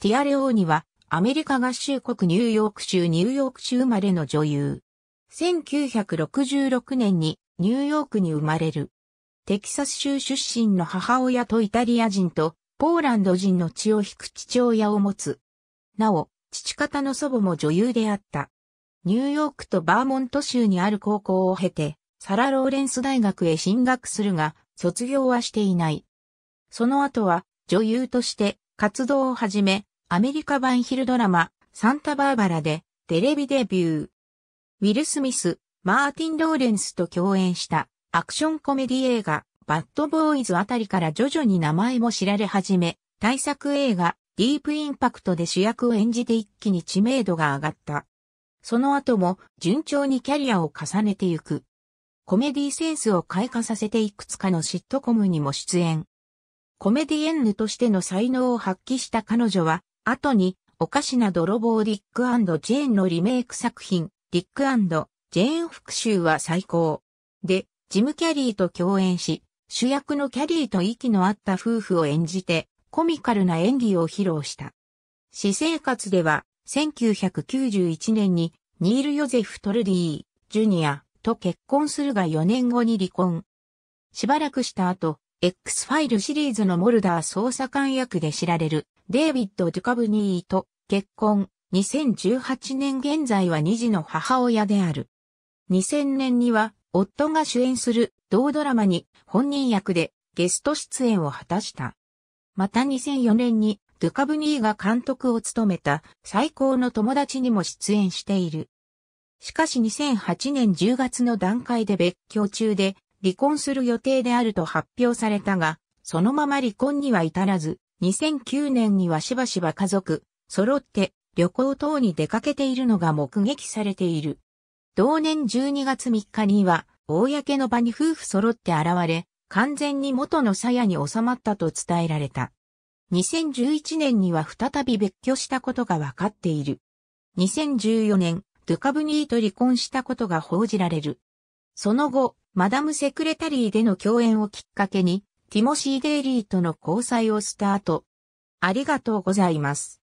ティア・レオーニは、アメリカ合衆国ニューヨーク州ニューヨーク州生まれの女優。1966年にニューヨークに生まれる。テキサス州出身の母親とイタリア人とポーランド人の血を引く父親を持つ。なお、父方の祖母も女優であった。ニューヨークとバーモント州にある高校を経て、サラ・ローレンス大学へ進学するが、卒業はしていない。その後は、女優として、活動をはじめ、アメリカ版ヒルドラマ、サンタバーバラでテレビデビュー。ウィル・スミス、マーティン・ローレンスと共演したアクションコメディ映画、バッドボーイズあたりから徐々に名前も知られ始め、大作映画、ディープインパクトで主役を演じて一気に知名度が上がった。その後も順調にキャリアを重ねてゆく。コメディセンスを開花させていくつかのシットコムにも出演。コメディエンヌとしての才能を発揮した彼女は、後に、おかしな泥棒リックジェーンのリメイク作品、リックジェーン復讐は最高。で、ジム・キャリーと共演し、主役のキャリーと息の合った夫婦を演じて、コミカルな演技を披露した。私生活では、1991年に、ニール・ヨゼフ・トルディー、ジュニアと結婚するが4年後に離婚。しばらくした後、X ファイルシリーズのモルダー捜査官役で知られるデイビッド・デュカブニーと結婚。2018年現在は2児の母親である。2000年には夫が主演する同ドラマに本人役でゲスト出演を果たした。また2004年にドゥカブニーが監督を務めた最高の友達にも出演している。しかし2008年10月の段階で別居中で離婚する予定であると発表されたが、そのまま離婚には至らず、2009年にはしばしば家族、揃って旅行等に出かけているのが目撃されている。同年12月3日には、公の場に夫婦揃って現れ、完全に元の鞘に収まったと伝えられた。2011年には再び別居したことが分かっている。2014年、ドゥカブニーと離婚したことが報じられる。その後、マダム・セクレタリーでの共演をきっかけに、ティモシー・デイリーとの交際をスタート。ありがとうございます。